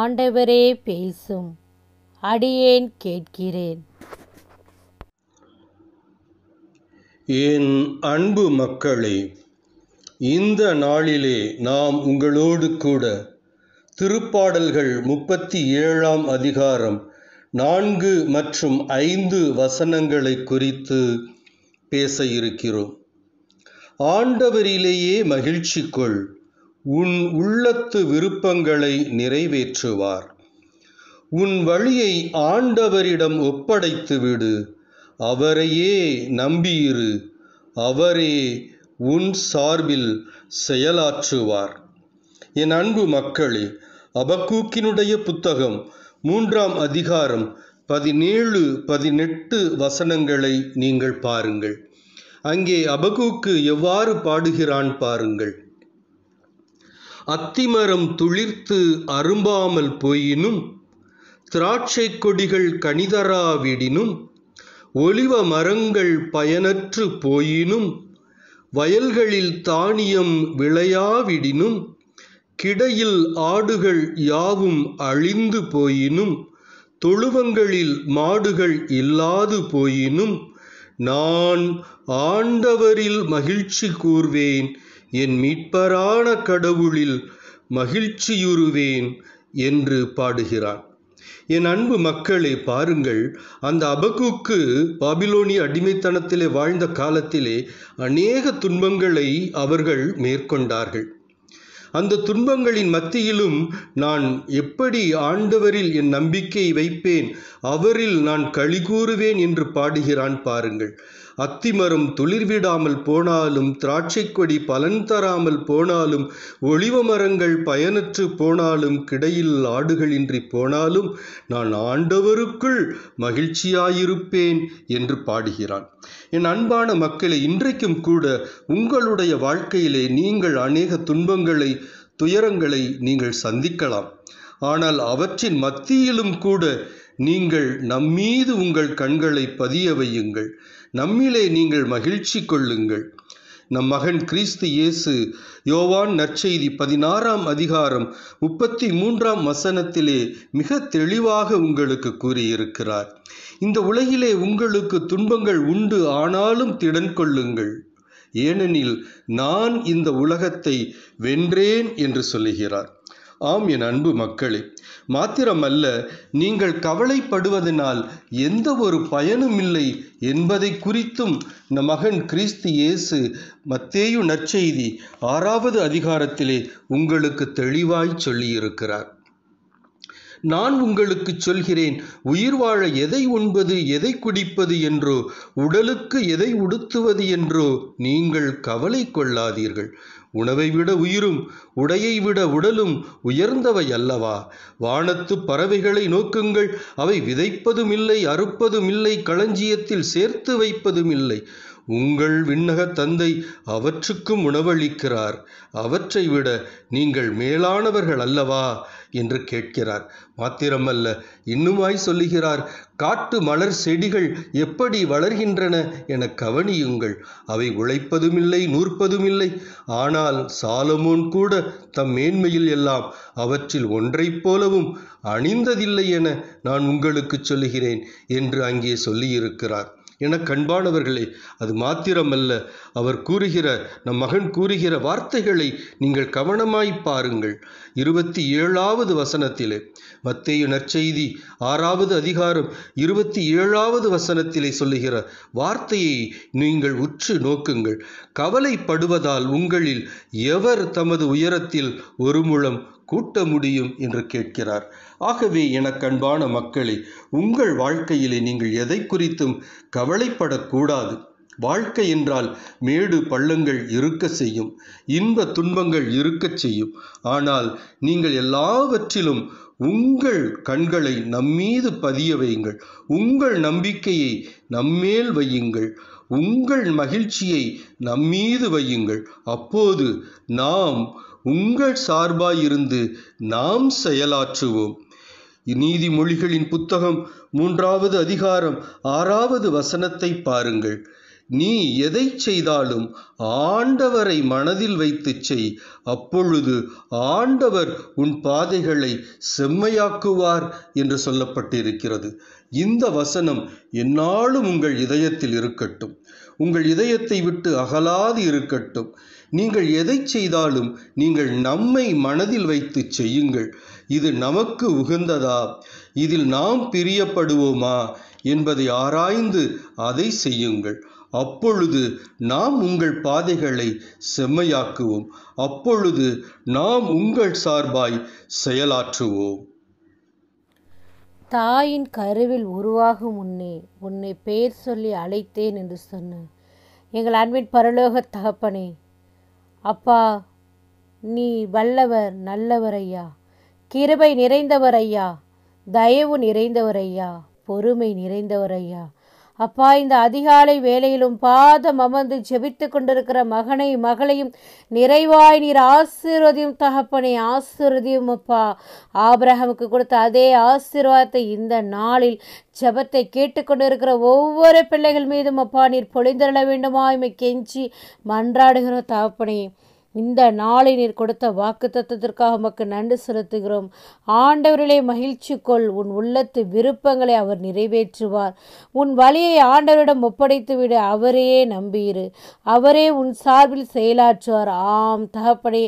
ஆண்டவரே பேசும் அடியேன் கேட்கிறேன் என் அன்பு மக்களே இந்த நாளிலே நாம் உங்களோடு கூட திருப்பாடல்கள் முப்பத்தி ஏழாம் அதிகாரம் நான்கு மற்றும் ஐந்து வசனங்களை குறித்து பேச இருக்கிறோம் ஆண்டவரிலேயே மகிழ்ச்சி கொள் உன் உள்ளத்து விருப்பங்களை நிறைவேற்றுவார் உன் வழியை ஆண்டவரிடம் ஒப்படைத்து விடு அவரையே நம்பியிரு அவரே உன் சார்பில் செயலாற்றுவார் என் அன்பு மக்களே அபக்கூக்கினுடைய புத்தகம் மூன்றாம் அதிகாரம் பதினேழு பதினெட்டு வசனங்களை நீங்கள் பாருங்கள் அங்கே அபகூக்கு எவ்வாறு பாடுகிறான் பாருங்கள் அத்திமரம் துளிர்த்து அரும்பாமல் போயினும் திராட்சை கொடிகள் கணிதராவிடினும் ஒளிவ மரங்கள் பயனற்று போயினும் வயல்களில் தானியம் விளையாவிடினும் கிடையில் ஆடுகள் யாவும் அழிந்து போயினும் தொழுவங்களில் மாடுகள் இல்லாது போயினும் நான் ஆண்டவரில் மகிழ்ச்சி கூர்வேன் என் மீட்பரான கடவுளில் மகிழ்ச்சியுறுவேன் என்று பாடுகிறான் என் அன்பு மக்களே பாருங்கள் அந்த அபகுக்கு பாபிலோனிய அடிமைத்தனத்திலே வாழ்ந்த காலத்திலே அநேக துன்பங்களை அவர்கள் மேற்கொண்டார்கள் அந்த துன்பங்களின் மத்தியிலும் நான் எப்படி ஆண்டவரில் என் நம்பிக்கை வைப்பேன் அவரில் நான் களி கூறுவேன் என்று பாடுகிறான் பாருங்கள் அத்திமரம் துளிர்விடாமல் போனாலும் திராட்சை கொடி பலன் தராமல் போனாலும் ஒளிவ மரங்கள் பயனற்று போனாலும் கிடையில் ஆடுகளின்றி போனாலும் நான் ஆண்டவருக்குள் மகிழ்ச்சியாயிருப்பேன் என்று பாடுகிறான் என் அன்பான மக்களை இன்றைக்கும் கூட உங்களுடைய வாழ்க்கையிலே நீங்கள் அநேக துன்பங்களை துயரங்களை நீங்கள் சந்திக்கலாம் ஆனால் அவற்றின் மத்தியிலும் கூட நீங்கள் நம்மீது உங்கள் கண்களை பதிய வையுங்கள் நம்மிலே நீங்கள் மகிழ்ச்சி கொள்ளுங்கள் நம் மகன் கிறிஸ்து இயேசு யோவான் நற்செய்தி பதினாறாம் அதிகாரம் முப்பத்தி மூன்றாம் வசனத்திலே மிக தெளிவாக உங்களுக்கு கூறியிருக்கிறார் இந்த உலகிலே உங்களுக்கு துன்பங்கள் உண்டு ஆனாலும் திடன் கொள்ளுங்கள் ஏனெனில் நான் இந்த உலகத்தை வென்றேன் என்று சொல்லுகிறார் ஆம் என் அன்பு மக்களே மாத்திரமல்ல நீங்கள் கவலைப்படுவதனால் எந்த ஒரு பயனும் இல்லை என்பதை குறித்தும் நம் மகன் கிறிஸ்து இயேசு மத்தேயு நற்செய்தி ஆறாவது அதிகாரத்திலே உங்களுக்கு தெளிவாய் சொல்லியிருக்கிறார் நான் உங்களுக்கு சொல்கிறேன் உயிர் வாழ எதை உண்பது எதை குடிப்பது என்றோ உடலுக்கு எதை உடுத்துவது என்றோ நீங்கள் கவலை கொள்ளாதீர்கள் உணவை விட உயிரும் உடையை விட உடலும் உயர்ந்தவை அல்லவா வானத்து பறவைகளை நோக்குங்கள் அவை விதைப்பதும் இல்லை அறுப்பதும் இல்லை களஞ்சியத்தில் சேர்த்து வைப்பதும் இல்லை உங்கள் விண்ணகத் தந்தை அவற்றுக்கும் உணவளிக்கிறார் அவற்றை விட நீங்கள் மேலானவர்கள் அல்லவா என்று கேட்கிறார் மாத்திரமல்ல இன்னுமாய் சொல்லுகிறார் காட்டு மலர் செடிகள் எப்படி வளர்கின்றன என கவனியுங்கள் அவை உழைப்பதுமில்லை நூற்பதுமில்லை ஆனால் சாலமோன் கூட தம் மேன்மையில் எல்லாம் அவற்றில் ஒன்றைப் போலவும் அணிந்ததில்லை என நான் உங்களுக்கு சொல்லுகிறேன் என்று அங்கே சொல்லியிருக்கிறார் என கண்பானவர்களே அது மாத்திரமல்ல அவர் கூறுகிற நம் மகன் கூறுகிற வார்த்தைகளை நீங்கள் கவனமாய் பாருங்கள் இருபத்தி ஏழாவது வசனத்திலே மத்தேயு நற்செய்தி ஆறாவது அதிகாரம் இருபத்தி ஏழாவது வசனத்திலே சொல்லுகிற வார்த்தையை நீங்கள் உற்று நோக்குங்கள் கவலைப்படுவதால் உங்களில் எவர் தமது உயரத்தில் ஒரு முழம் கூட்ட முடியும் என்று கேட்கிறார் ஆகவே எனக்கன்பான மக்களே உங்கள் வாழ்க்கையிலே நீங்கள் எதை குறித்தும் கவலைப்படக்கூடாது வாழ்க்கை என்றால் மேடு பள்ளங்கள் இருக்க செய்யும் இன்ப துன்பங்கள் இருக்கச் செய்யும் ஆனால் நீங்கள் எல்லாவற்றிலும் உங்கள் கண்களை நம்மீது பதிய வையுங்கள் உங்கள் நம்பிக்கையை நம்மேல் வையுங்கள் உங்கள் மகிழ்ச்சியை நம்மீது வையுங்கள் அப்போது நாம் உங்கள் சார்பாய் இருந்து நாம் செயலாற்றுவோம் நீதிமொழிகளின் புத்தகம் மூன்றாவது அதிகாரம் ஆறாவது வசனத்தை பாருங்கள் நீ எதை செய்தாலும் ஆண்டவரை மனதில் வைத்து செய் அப்பொழுது ஆண்டவர் உன் பாதைகளை செம்மையாக்குவார் என்று சொல்லப்பட்டிருக்கிறது இந்த வசனம் என்னாலும் உங்கள் இதயத்தில் இருக்கட்டும் உங்கள் இதயத்தை விட்டு அகலாது இருக்கட்டும் நீங்கள் எதை செய்தாலும் நீங்கள் நம்மை மனதில் வைத்து செய்யுங்கள் இது நமக்கு உகந்ததா இதில் நாம் பிரியப்படுவோமா என்பதை ஆராய்ந்து அதை செய்யுங்கள் அப்பொழுது நாம் உங்கள் பாதைகளை செம்மையாக்குவோம் அப்பொழுது நாம் உங்கள் சார்பாய் செயலாற்றுவோம் தாயின் கருவில் உருவாகும் முன்னே உன்னை பேர் சொல்லி அழைத்தேன் என்று சொன்ன எங்கள் அன்பின் பரலோக தகப்பனே அப்பா நீ வல்லவர் நல்லவர் ஐயா கிருபை நிறைந்தவர் ஐயா தயவு நிறைந்தவர் ஐயா பொறுமை நிறைந்தவர் ஐயா அப்பா இந்த அதிகாலை வேலையிலும் பாதம் அமர்ந்து ஜெபித்து கொண்டிருக்கிற மகனை மகளையும் நிறைவாய் நீர் ஆசீர்வதியும் தகப்பனை ஆசீர்வதியும் அப்பா ஆபிரகமுக்கு கொடுத்த அதே ஆசீர்வாதத்தை இந்த நாளில் ஜபத்தை கேட்டுக்கொண்டிருக்கிற ஒவ்வொரு பிள்ளைகள் மீதும் அப்பா நீர் பொழிந்தருள வேண்டுமா இமை கெஞ்சி மன்றாடுகிற தகப்பனே இந்த நாளை நீர் கொடுத்த வாக்கு தத்துவத்திற்காக உமக்கு நன்றி செலுத்துகிறோம் ஆண்டவர்களே மகிழ்ச்சி கொள் உன் உள்ளத்து விருப்பங்களை அவர் நிறைவேற்றுவார் உன் வழியை ஆண்டவரிடம் ஒப்படைத்து விட அவரையே நம்பியிரு அவரே உன் சார்பில் செயலாற்றுவார் ஆம் தகப்படி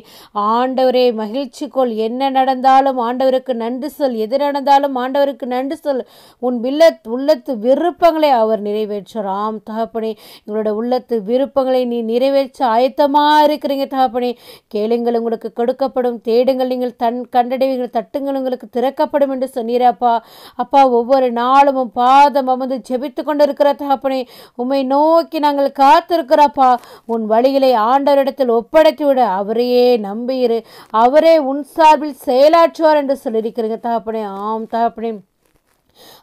ஆண்டவரே மகிழ்ச்சி கொள் என்ன நடந்தாலும் ஆண்டவருக்கு நன்றி சொல் எது நடந்தாலும் ஆண்டவருக்கு நன்றி சொல் உன் வில்ல உள்ளத்து விருப்பங்களை அவர் நிறைவேற்றுவார் ஆம் தகப்படி எங்களோட உள்ளத்து விருப்பங்களை நீ நிறைவேற்ற ஆயத்தமாக இருக்கிறீங்க தகப்ப தகப்பனே கேளுங்கள் உங்களுக்கு கொடுக்கப்படும் தேடுங்கள் நீங்கள் தன் கண்டடைவீர்கள் தட்டுங்கள் உங்களுக்கு திறக்கப்படும் என்று சொன்னீர் அப்பா ஒவ்வொரு நாளும் பாதம் அமர்ந்து ஜெபித்து கொண்டிருக்கிற தகப்பனே உம்மை நோக்கி நாங்கள் காத்திருக்கிறப்பா உன் வழிகளை ஆண்டவரிடத்தில் ஒப்படைத்து விட அவரையே நம்பியிரு அவரே உன் சார்பில் செயலாற்றுவார் என்று சொல்லியிருக்கிறீங்க தகப்பனே ஆம் தகப்பனே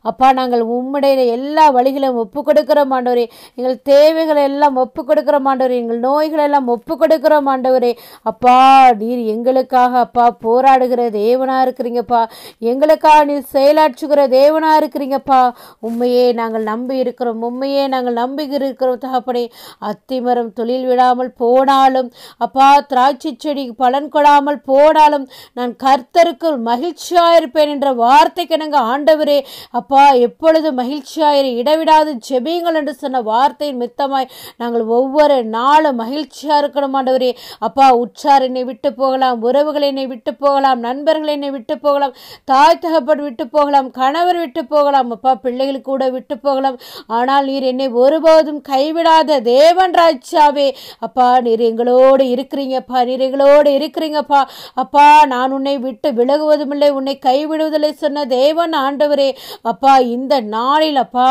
அப்பா நாங்கள் உம்முடைய எல்லா வழிகளையும் ஒப்பு கொடுக்கிறோம் ஆண்டவரே எங்கள் தேவைகளை எல்லாம் ஒப்பு கொடுக்கிறோம் ஆண்டவரே எங்கள் நோய்களை எல்லாம் ஒப்பு கொடுக்கிறோம் ஆண்டவரே அப்பா நீர் எங்களுக்காக அப்பா போராடுகிற தேவனாக இருக்கிறீங்கப்பா எங்களுக்காக நீர் செயலாற்றுகிற தேவனாக இருக்கிறீங்கப்பா உண்மையே நாங்கள் நம்பி இருக்கிறோம் உண்மையே நாங்கள் நம்பி இருக்கிறோம் தகப்பனே அத்திமரம் தொழில் விடாமல் போனாலும் அப்பா திராட்சை செடி பலன் கொடாமல் போனாலும் நான் கர்த்தருக்குள் மகிழ்ச்சியாக இருப்பேன் என்ற வார்த்தைக்கு நாங்கள் ஆண்டவரே அப்பா அப்பா எப்பொழுது மகிழ்ச்சியாயிரு இடவிடாது செபியுங்கள் என்று சொன்ன வார்த்தையின் மித்தமாய் நாங்கள் ஒவ்வொரு நாளும் மகிழ்ச்சியாக இருக்கணும் ஆண்டவரே அப்பா உற்சார் என்னை விட்டு போகலாம் உறவுகள் என்னை விட்டு போகலாம் நண்பர்கள் என்னை விட்டு போகலாம் தாய் தகப்பன் விட்டு போகலாம் கணவர் விட்டு போகலாம் அப்பா பிள்ளைகள் கூட விட்டு போகலாம் ஆனால் நீர் என்னை ஒருபோதும் கைவிடாத தேவன் ராஜாவே அப்பா நீர் எங்களோடு இருக்கிறீங்கப்பா நீர் எங்களோடு இருக்கிறீங்கப்பா அப்பா நான் உன்னை விட்டு விலகுவதும் இல்லை உன்னை கைவிடுவதில்லை சொன்ன தேவன் ஆண்டவரே அப்பா அப்பா இந்த நாளில் அப்பா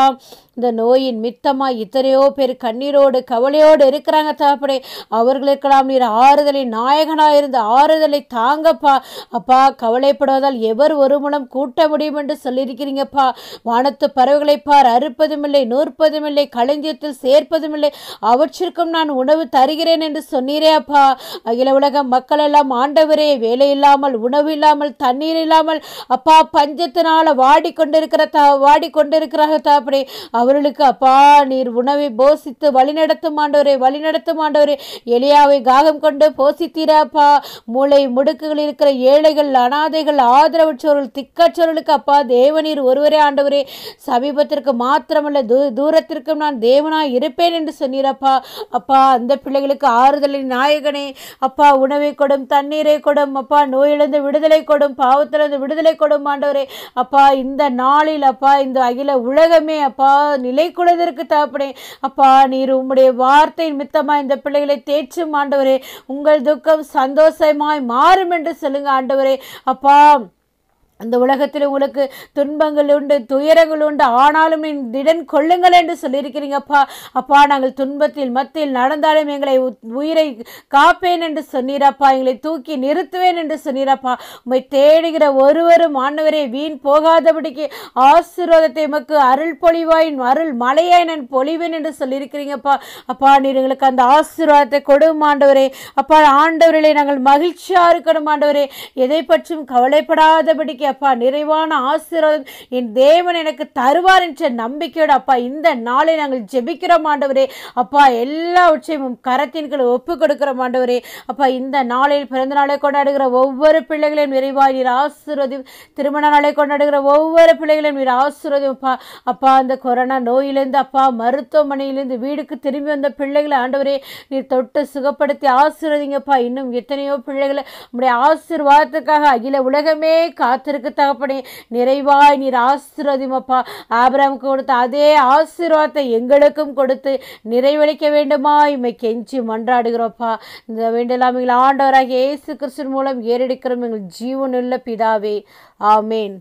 இந்த நோயின் மித்தமாக இத்தனையோ பேர் கண்ணீரோடு கவலையோடு இருக்கிறாங்க தாப்படே அவர்களுக்கெல்லாம் நீர் ஆறுதலை நாயகனாக இருந்த ஆறுதலை தாங்கப்பா அப்பா கவலைப்படுவதால் எவர் ஒரு மனம் கூட்ட முடியும் என்று சொல்லியிருக்கிறீங்கப்பா வானத்து பறவைகளை பார் அறுப்பதும் இல்லை நூற்பதும் இல்லை களஞ்சியத்தில் சேர்ப்பதும் இல்லை அவற்றிற்கும் நான் உணவு தருகிறேன் என்று சொன்னீரே அப்பா அகில உலக மக்கள் எல்லாம் ஆண்டவரே வேலை இல்லாமல் உணவு இல்லாமல் தண்ணீர் இல்லாமல் அப்பா பஞ்சத்தினால வாடிக்கொண்டிருக்கிற த வாடிக்கொண்டிருக்கிறாங்க தாப்படி அவர் அவர்களுக்கு அப்பா நீர் உணவை போஷித்து வழிநடத்தும் ஆண்டவரே வழிநடத்தும் ஆண்டவரே எளியாவை காகம் கொண்டு போசித்தீராப்பா மூளை முடுக்குகள் இருக்கிற ஏழைகள் அனாதைகள் ஆதரவற்றோர்கள் திக்கற்றோர்களுக்கு அப்பா தேவநீர் ஒருவரே ஆண்டவரே சமீபத்திற்கு மாத்திரமல்ல தூ தூரத்திற்கும் நான் தேவனாக இருப்பேன் என்று சொன்னீரப்பா அப்பா அந்த பிள்ளைகளுக்கு ஆறுதலின் நாயகனே அப்பா உணவை கொடும் தண்ணீரை கொடும் அப்பா நோயிலிருந்து விடுதலை கொடும் பாவத்திலிருந்து விடுதலை கொடும் ஆண்டவரே அப்பா இந்த நாளில் அப்பா இந்த அகில உலகமே அப்பா நிலை கூடதற்கு தகப்பனே அப்பா நீர் உம்முடைய வார்த்தை நிமித்தமாக இந்த பிள்ளைகளை தேய்ச்சும் ஆண்டவரே உங்கள் துக்கம் சந்தோஷமாய் மாறும் என்று சொல்லுங்க ஆண்டவரே அப்பா அந்த உலகத்தில் உங்களுக்கு துன்பங்கள் உண்டு துயரங்கள் உண்டு ஆனாலும் திடன் கொள்ளுங்கள் என்று சொல்லியிருக்கிறீங்க அப்பா அப்பா நாங்கள் துன்பத்தில் மத்தியில் நடந்தாலும் எங்களை உயிரை காப்பேன் என்று சொன்னீரப்பா எங்களை தூக்கி நிறுத்துவேன் என்று சொன்னீரப்பா உண்மை தேடுகிற ஒருவரும் ஆண்டவரே வீண் போகாதபடிக்கு ஆசீர்வாதத்தை மக்கு அருள் பொழிவாயின் அருள் மலையாய் நான் பொழிவேன் என்று சொல்லியிருக்கிறீங்கப்பா அப்பா நீர் எங்களுக்கு அந்த ஆசீர்வாதத்தை கொடுக்கும் ஆண்டவரே அப்பா ஆண்டவர்களே நாங்கள் மகிழ்ச்சியாக இருக்கணும் ஆண்டவரே எதை பற்றியும் கவலைப்படாதபடிக்கு அப்பா நிறைவான ஆசீர்வாதம் என் தேவன் எனக்கு தருவார் என்ற நம்பிக்கையோடு அப்பா இந்த நாளை நாங்கள் ஜெபிக்கிறோம் ஆண்டவரே அப்பா எல்லாவற்றையும் கரத்தின் கரத்தின்களை ஒப்பு கொடுக்கிற ஆண்டவரே அப்பா இந்த நாளில் பிறந்த நாளை கொண்டாடுகிற ஒவ்வொரு பிள்ளைகளையும் நிறைவாய் நீர் ஆசீர்வதி திருமண நாளை கொண்டாடுகிற ஒவ்வொரு பிள்ளைகளையும் நீர் ஆசீர்வதிப்பா அப்பா அந்த கொரோனா நோயிலிருந்து அப்பா மருத்துவமனையிலிருந்து வீடுக்கு திரும்பி வந்த பிள்ளைகளை ஆண்டவரே நீர் தொட்டு சுகப்படுத்தி ஆசீர்வதிங்கப்பா இன்னும் எத்தனையோ பிள்ளைகளை நம்முடைய ஆசீர்வாதத்துக்காக அகில உலகமே காத்திருக்க எங்களுக்கு தகப்பனே நிறைவாய் நீர் ஆசீர்வதிமப்பா ஆபராமுக்கு கொடுத்த அதே ஆசீர்வாதத்தை எங்களுக்கும் கொடுத்து நிறைவளிக்க வேண்டுமா இம்மை கெஞ்சி மன்றாடுகிறோப்பா இந்த எங்கள் ஆண்டவராக இயேசு கிறிஸ்துவின் மூலம் ஏறெடுக்கிறோம் எங்கள் ஜீவனுள்ள பிதாவே ஆமேன்